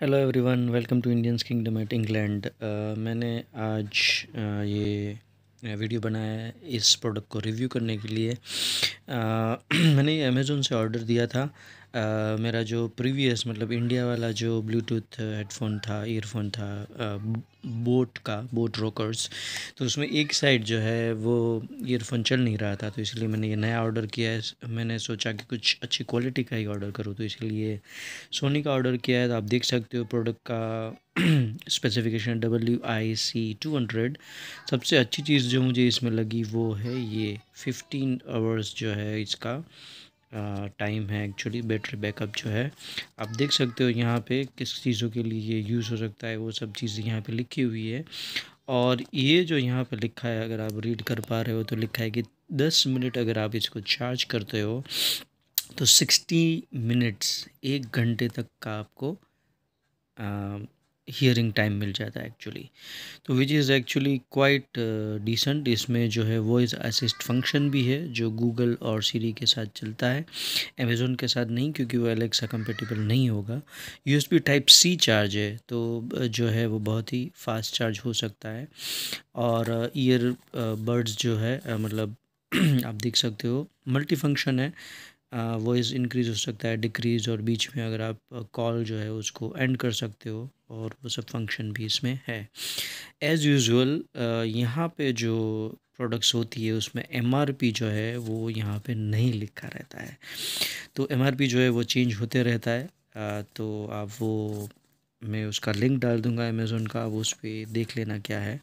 hello everyone welcome to indians kingdom at England मैंने आज uh, ये वीडियो uh, बनाया है इस प्रोडक्ट को रिव्यू करने के लिए uh, मैंने ये अमेज़ोन से ऑर्डर दिया था मेरा जो प्रीवियस मतलब इंडिया वाला जो ब्लूटूथ हेडफोन था ईयरफोन था बोट का बोट रोकर्स तो उसमें एक साइड जो है वो ईयरफोन चल नहीं रहा था तो इसलिए मैंने ये नया ऑर्डर किया है मैंने सोचा कि कुछ अच्छी क्वालिटी का ही ऑर्डर करूँ तो इसलिए सोनी का ऑर्डर किया है तो आप देख सकते हो प्रोडक्ट का specification W I C two hundred सबसे अच्छी चीज़ जो मुझे इसमें लगी वो है ये फिफ्टीन आवर्स जो है इसका टाइम है एक्चुअली बैटरी बैकअप जो है आप देख सकते हो यहाँ पे किस चीज़ों के लिए ये यूज़ हो सकता है वो सब चीज़ें यहाँ पे लिखी हुई है और ये जो यहाँ पे लिखा है अगर आप रीड कर पा रहे हो तो लिखा है कि दस मिनट अगर आप इसको चार्ज करते हो तो सिक्सटी मिनट्स एक घंटे तक का आपको हियरिंग टाइम मिल जाता है एक्चुअली तो which is actually quite decent इसमें जो है वॉइस असिस्ट फंक्शन भी है जो गूगल और सीरी के साथ चलता है अमेज़ोन के साथ नहीं क्योंकि वो एलेक्सा कंपेटेबल नहीं होगा U S type C charge है तो uh, जो है वो बहुत ही फास्ट चार्ज हो सकता है और ईयर uh, बर्ड्स uh, जो है मतलब आप देख सकते हो मल्टी फंक्शन है वॉइस इंक्रीज़ हो सकता है डिक्रीज़ और बीच में अगर आप कॉल जो है उसको एंड कर सकते हो और वो सब फंक्शन भी इसमें है एज़ यूज़ुअल यहाँ पे जो प्रोडक्ट्स होती है उसमें एम जो है वो यहाँ पे नहीं लिखा रहता है तो एम जो है वो चेंज होते रहता है तो आप वो मैं उसका लिंक डाल दूँगा अमेज़ोन का वो उस पर देख लेना क्या है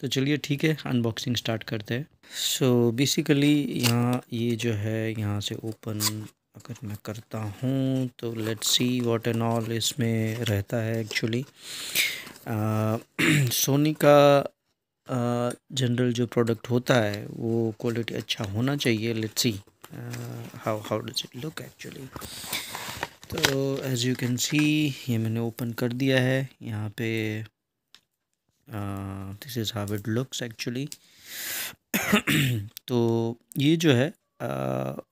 तो चलिए ठीक है अनबॉक्सिंग स्टार्ट करते हैं सो बेसिकली यहाँ ये जो है यहाँ से ओपन अगर मैं करता हूँ तो let's see what and all इसमें रहता है एक्चुअली सोनी का जनरल जो प्रोडक्ट होता है वो क्वालिटी अच्छा होना चाहिए let's see how how does it look actually तो एज़ यू कैन सी ये मैंने ओपन कर दिया है यहाँ पे this is how it looks actually तो ये जो है आ,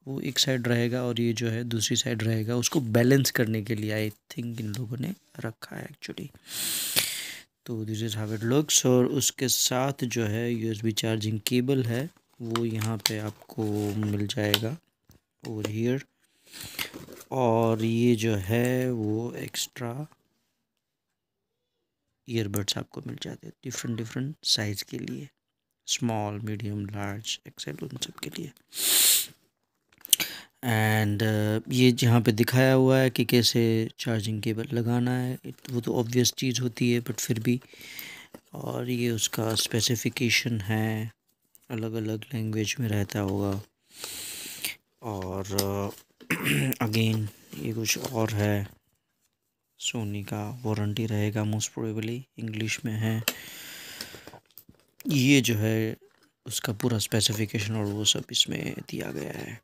वो एक साइड रहेगा और ये जो है दूसरी साइड रहेगा उसको बैलेंस करने के लिए आई थिंक इन लोगों ने रखा है एक्चुअली तो this is how it looks और उसके साथ जो है यूएसबी चार्जिंग केबल है वो यहाँ पे आपको मिल जाएगा और हीयर और ये जो है वो एक्स्ट्रा ईयरबड्स आपको मिल जाते हैं डिफरेंट डिफरेंट साइज़ के लिए स्मॉल मीडियम लार्ज एक्सेल उन सब के लिए एंड uh, ये जहाँ पे दिखाया हुआ है कि कैसे चार्जिंग केबल लगाना है वो तो ऑब्वियस चीज़ होती है बट फिर भी और ये उसका स्पेसिफिकेशन है अलग अलग लैंग्वेज में रहता होगा और uh, ये कुछ और है सोनी का वारंटी रहेगा मोस्ट प्रोबेबली इंग्लिश में है ये जो है उसका पूरा स्पेसिफिकेशन और वो सब इसमें दिया गया है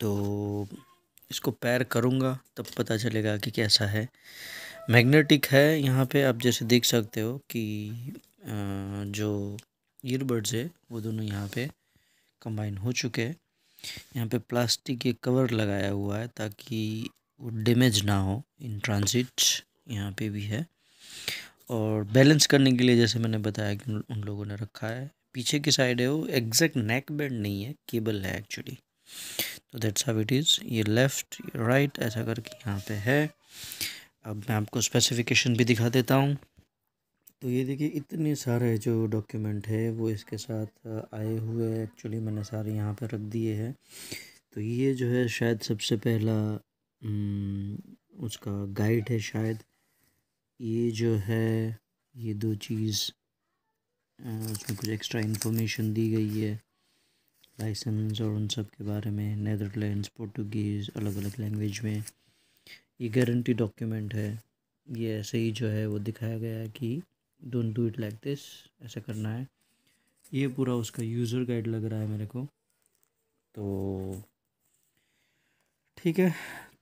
तो इसको पैर करूँगा तब पता चलेगा कि कैसा है मैग्नेटिक है यहाँ पे आप जैसे देख सकते हो कि जो ईयरबड्स है वो दोनों यहाँ पे कंबाइन हो चुके हैं यहाँ पे प्लास्टिक के कवर लगाया हुआ है ताकि वो डैमेज ना हो इन ट्रांजिट यहाँ पे भी है और बैलेंस करने के लिए जैसे मैंने बताया कि उन लोगों ने रखा है पीछे की साइड है वो एग्जैक्ट नेक बैंड नहीं है केबल है एक्चुअली तो दैट्स हाउ इट इज़ ये लेफ़्ट राइट ऐसा करके यहाँ पे है अब मैं आपको स्पेसिफिकेशन भी दिखा देता हूँ तो ये देखिए इतने सारे जो डॉक्यूमेंट है वो इसके साथ आए हुए एक्चुअली मैंने सारे यहाँ पे रख दिए हैं तो ये जो है शायद सबसे पहला उसका गाइड है शायद ये जो है ये दो चीज़ उसमें कुछ एक्स्ट्रा इन्फॉर्मेशन दी गई है लाइसेंस और उन सब के बारे में नैदरलैंड पोर्टुगीज़ अलग अलग लैंग्वेज में ये गारंटी डॉक्यूमेंट है ये ऐसे ही जो है वो दिखाया गया है कि don't do it like this ऐसा करना है ये पूरा उसका यूज़र गाइड लग रहा है मेरे को तो ठीक है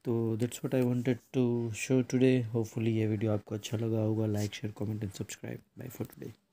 तो that's what I wanted to show today hopefully ये वीडियो आपको अच्छा लगा होगा like share comment and subscribe bye for today